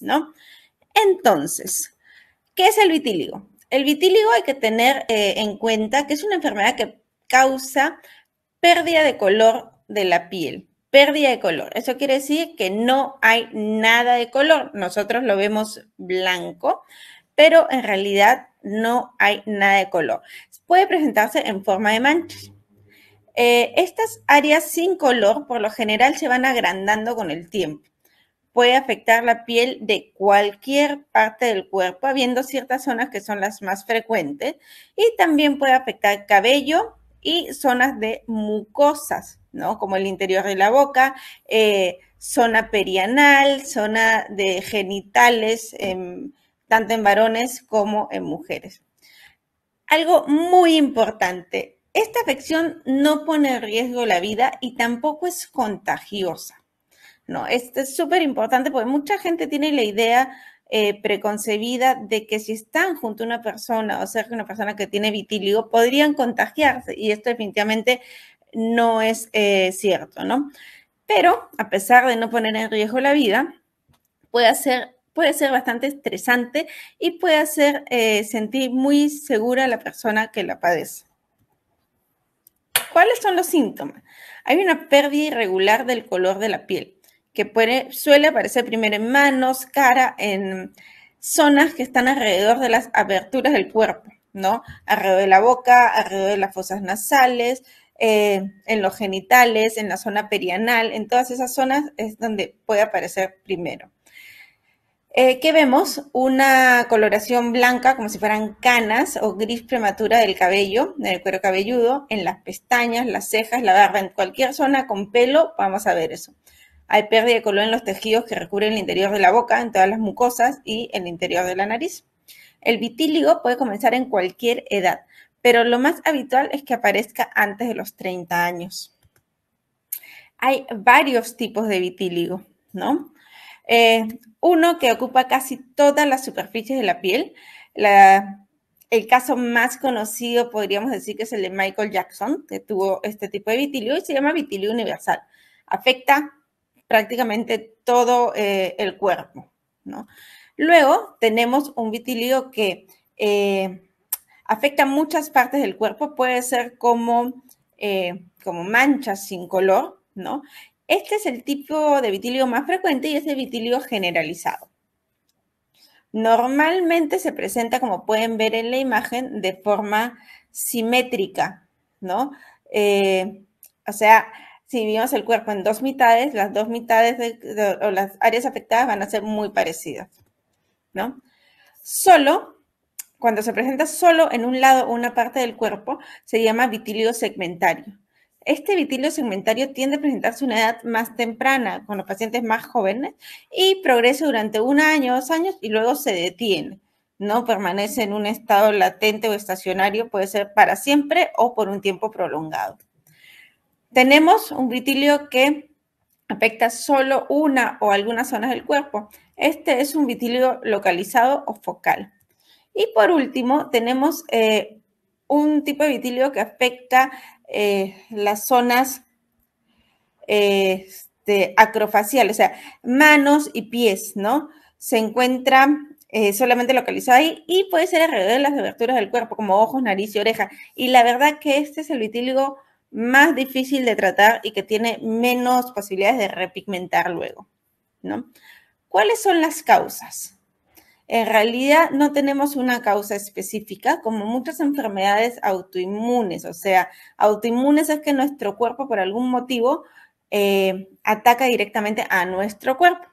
¿no? Entonces, ¿qué es el vitíligo? El vitíligo hay que tener eh, en cuenta que es una enfermedad que causa pérdida de color de la piel, pérdida de color. Eso quiere decir que no hay nada de color. Nosotros lo vemos blanco, pero en realidad no hay nada de color. Puede presentarse en forma de manchas. Eh, estas áreas sin color por lo general se van agrandando con el tiempo puede afectar la piel de cualquier parte del cuerpo, habiendo ciertas zonas que son las más frecuentes, y también puede afectar cabello y zonas de mucosas, ¿no? Como el interior de la boca, eh, zona perianal, zona de genitales, em, tanto en varones como en mujeres. Algo muy importante, esta afección no pone en riesgo la vida y tampoco es contagiosa. No, esto es súper importante porque mucha gente tiene la idea eh, preconcebida de que si están junto a una persona o cerca de una persona que tiene vitíligo, podrían contagiarse. Y esto definitivamente no es eh, cierto, ¿no? Pero a pesar de no poner en riesgo la vida, puede ser, puede ser bastante estresante y puede hacer eh, sentir muy segura a la persona que la padece. ¿Cuáles son los síntomas? Hay una pérdida irregular del color de la piel que suele aparecer primero en manos, cara, en zonas que están alrededor de las aberturas del cuerpo, ¿no? Alrededor de la boca, alrededor de las fosas nasales, eh, en los genitales, en la zona perianal, en todas esas zonas es donde puede aparecer primero. Eh, ¿Qué vemos? Una coloración blanca, como si fueran canas o gris prematura del cabello, del cuero cabelludo, en las pestañas, las cejas, la barba, en cualquier zona con pelo, vamos a ver eso. Hay pérdida de color en los tejidos que recubren el interior de la boca, en todas las mucosas y en el interior de la nariz. El vitíligo puede comenzar en cualquier edad, pero lo más habitual es que aparezca antes de los 30 años. Hay varios tipos de vitíligo, ¿no? Eh, uno que ocupa casi todas las superficies de la piel. el caso más conocido podríamos decir que es el de Michael Jackson, que tuvo este tipo de vitíligo y se llama vitíligo universal. Afecta prácticamente todo eh, el cuerpo. Luego tenemos un vitilio que eh, afecta muchas partes del cuerpo, puede ser como, eh, como manchas sin color, ¿no? Este es el tipo de vitilio más frecuente y es el vitilio generalizado. Normalmente se presenta, como pueden ver en la imagen, de forma simétrica, ¿no? o sea, si vivimos el cuerpo en dos mitades, las dos mitades o las áreas afectadas van a ser muy parecidas, ¿no? Solo, cuando se presenta solo en un lado o una parte del cuerpo, se llama vitilio segmentario. Este vitilio segmentario tiende a presentarse a una edad más temprana, con los pacientes más jóvenes, y progresa durante un año, dos años, y luego se detiene. No permanece en un estado latente o estacionario, puede ser para siempre o por un tiempo prolongado tenemos un vitilio que afecta solo una o algunas zonas del cuerpo. Este es un vitilio localizado o focal. Y por último, tenemos eh, un tipo de vitilio que afecta eh, las zonas este, acrofaciales, o sea, manos y pies, ¿no? Se encuentra eh, solamente localizado ahí y puede ser alrededor de las aberturas del cuerpo, como ojos, nariz y oreja. Y la verdad que este es el vitíligo más difícil de tratar y que tiene menos posibilidades de repigmentar luego, ¿no? ¿Cuáles son las causas? En realidad no tenemos una causa específica, como muchas enfermedades autoinmunes, o sea, autoinmunes es que nuestro cuerpo por algún motivo eh, ataca directamente a nuestro cuerpo.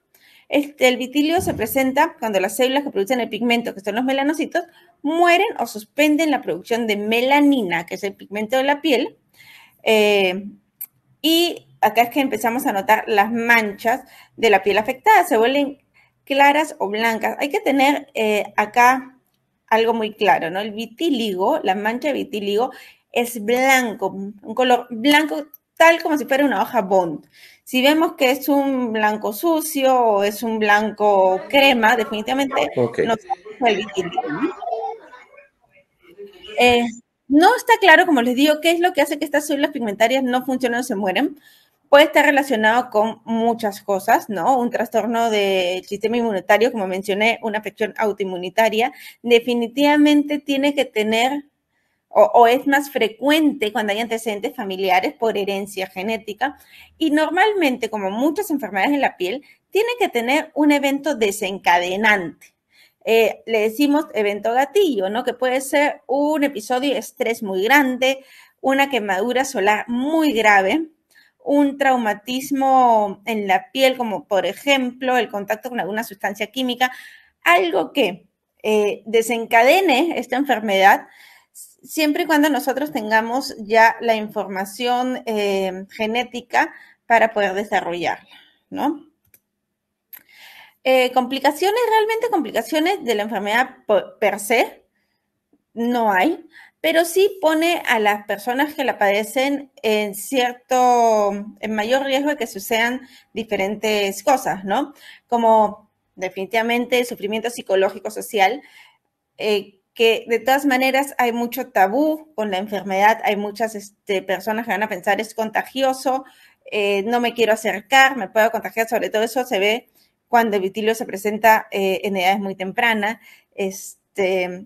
Este, el vitilio se presenta cuando las células que producen el pigmento, que son los melanocitos, mueren o suspenden la producción de melanina, que es el pigmento de la piel, eh, y acá es que empezamos a notar las manchas de la piel afectada, se vuelven claras o blancas. Hay que tener eh, acá algo muy claro, ¿no? El vitíligo, la mancha de vitíligo, es blanco, un color blanco tal como si fuera una hoja bond. Si vemos que es un blanco sucio o es un blanco crema, definitivamente no es el vitíligo. Eh, no está claro, como les digo, qué es lo que hace que estas células pigmentarias no funcionen o se mueren. Puede estar relacionado con muchas cosas, ¿no? Un trastorno del sistema inmunitario, como mencioné, una afección autoinmunitaria. Definitivamente tiene que tener o, o, es más frecuente cuando hay antecedentes familiares por herencia genética. Y normalmente, como muchas enfermedades en la piel, tiene que tener un evento desencadenante. Eh, le decimos evento gatillo, ¿no? Que puede ser un episodio de estrés muy grande, una quemadura solar muy grave, un traumatismo en la piel, como por ejemplo el contacto con alguna sustancia química, algo que eh, desencadene esta enfermedad, siempre y cuando nosotros tengamos ya la información eh, genética para poder desarrollarla, ¿no? Eh, complicaciones, realmente complicaciones de la enfermedad per se, no hay, pero sí pone a las personas que la padecen en cierto, en mayor riesgo de que sucedan diferentes cosas, ¿no? Como definitivamente el sufrimiento psicológico social, eh, que de todas maneras hay mucho tabú con la enfermedad, hay muchas este, personas que van a pensar es contagioso, eh, no me quiero acercar, me puedo contagiar, sobre todo eso se ve cuando el vitilio se presenta eh, en edades muy tempranas. Este,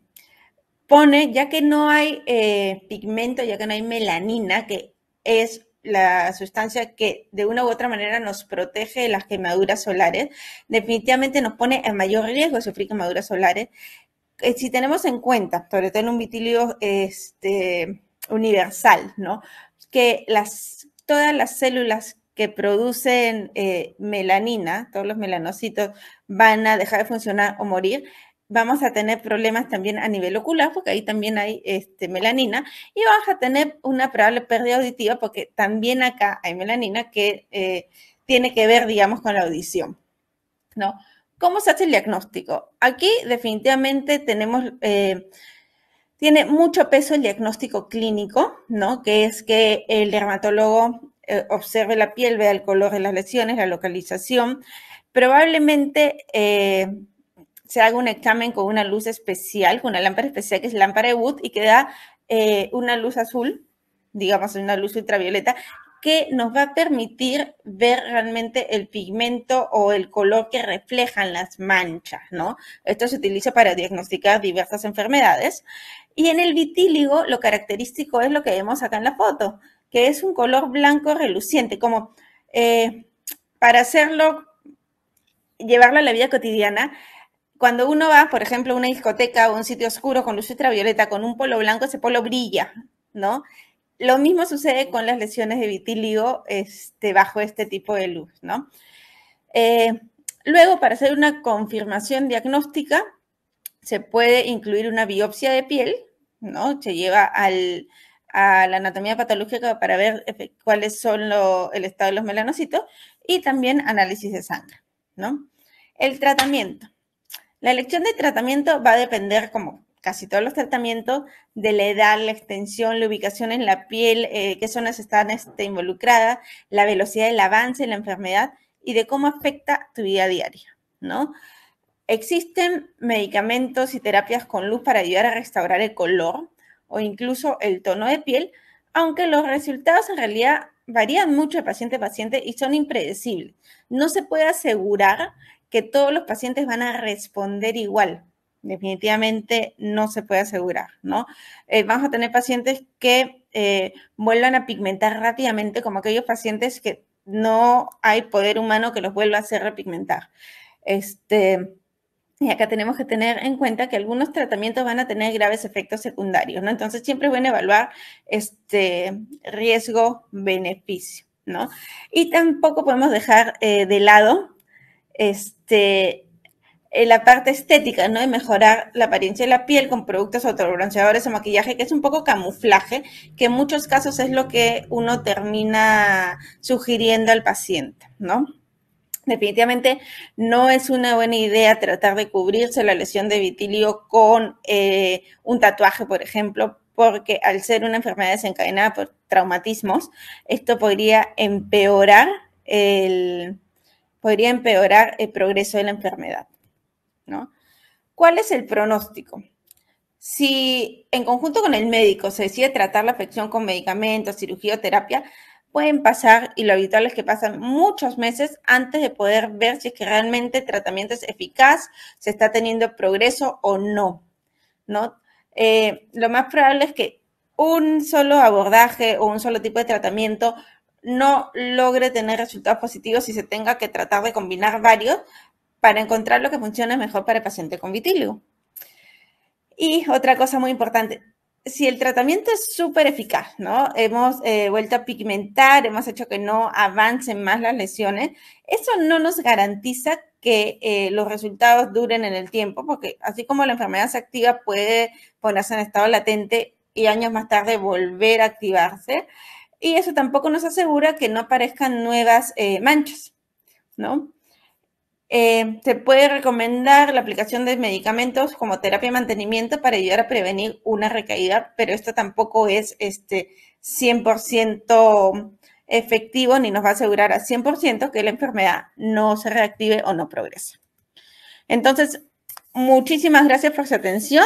pone, ya que no hay eh, pigmento, ya que no hay melanina, que es la sustancia que de una u otra manera nos protege de las quemaduras solares, definitivamente nos pone en mayor riesgo de sufrir quemaduras solares. Eh, si tenemos en cuenta, sobre todo en un vitilio este, universal, ¿no? que las, todas las células que producen eh, melanina, todos los melanocitos van a dejar de funcionar o morir, vamos a tener problemas también a nivel ocular, porque ahí también hay este, melanina, y vamos a tener una probable pérdida auditiva, porque también acá hay melanina que eh, tiene que ver, digamos, con la audición, ¿no? ¿Cómo se hace el diagnóstico? Aquí definitivamente tenemos... Eh, tiene mucho peso el diagnóstico clínico, ¿no? Que es que el dermatólogo eh, observe la piel, vea el color de las lesiones, la localización. Probablemente eh, se haga un examen con una luz especial, con una lámpara especial que es lámpara de Wood y que da eh, una luz azul, digamos una luz ultravioleta, que nos va a permitir ver realmente el pigmento o el color que reflejan las manchas, ¿no? Esto se utiliza para diagnosticar diversas enfermedades. Y en el vitíligo lo característico es lo que vemos acá en la foto, que es un color blanco reluciente, como eh, para hacerlo, llevarlo a la vida cotidiana. Cuando uno va, por ejemplo, a una discoteca o a un sitio oscuro con luz ultravioleta, con un polo blanco, ese polo brilla, ¿no? Lo mismo sucede con las lesiones de vitíligo este, bajo este tipo de luz, ¿no? Eh, luego, para hacer una confirmación diagnóstica, se puede incluir una biopsia de piel, ¿no? Se lleva a la anatomía patológica para ver cuáles son lo, el estado de los melanocitos y también análisis de sangre, ¿no? El tratamiento. La elección de tratamiento va a depender, como casi todos los tratamientos, de la edad, la extensión, la ubicación en la piel, eh, qué zonas están este, involucradas, la velocidad del avance en la enfermedad y de cómo afecta tu vida diaria, ¿no? ¿Existen medicamentos y terapias con luz para ayudar a restaurar el color o incluso el tono de piel? Aunque los resultados en realidad varían mucho de paciente a paciente y son impredecibles. No se puede asegurar que todos los pacientes van a responder igual. Definitivamente no se puede asegurar, ¿no? Eh, vamos a tener pacientes que eh, vuelvan a pigmentar rápidamente, como aquellos pacientes que no hay poder humano que los vuelva a hacer repigmentar. Este, y acá tenemos que tener en cuenta que algunos tratamientos van a tener graves efectos secundarios, ¿no? Entonces siempre es bueno evaluar este riesgo-beneficio, ¿no? Y tampoco podemos dejar eh, de lado este, eh, la parte estética, ¿no? De mejorar la apariencia de la piel con productos autobronceadores o maquillaje, que es un poco camuflaje, que en muchos casos es lo que uno termina sugiriendo al paciente, ¿no? Definitivamente no es una buena idea tratar de cubrirse la lesión de vitilio con eh, un tatuaje, por ejemplo, porque al ser una enfermedad desencadenada por traumatismos, esto podría empeorar el, podría empeorar el progreso de la enfermedad. ¿no? ¿Cuál es el pronóstico? Si en conjunto con el médico se decide tratar la afección con medicamentos, cirugía o terapia, pueden pasar, y lo habitual es que pasan muchos meses antes de poder ver si es que realmente el tratamiento es eficaz, se está teniendo progreso o no. ¿no? Eh, lo más probable es que un solo abordaje o un solo tipo de tratamiento no logre tener resultados positivos y se tenga que tratar de combinar varios para encontrar lo que funciona mejor para el paciente con vitíligo. Y otra cosa muy importante, si el tratamiento es súper eficaz, ¿no? Hemos eh, vuelto a pigmentar, hemos hecho que no avancen más las lesiones, eso no nos garantiza que eh, los resultados duren en el tiempo, porque así como la enfermedad se activa, puede ponerse en estado latente y años más tarde volver a activarse. Y eso tampoco nos asegura que no aparezcan nuevas eh, manchas, ¿no? Eh, se puede recomendar la aplicación de medicamentos como terapia de mantenimiento para ayudar a prevenir una recaída, pero esto tampoco es este 100% efectivo ni nos va a asegurar a 100% que la enfermedad no se reactive o no progrese. Entonces, muchísimas gracias por su atención.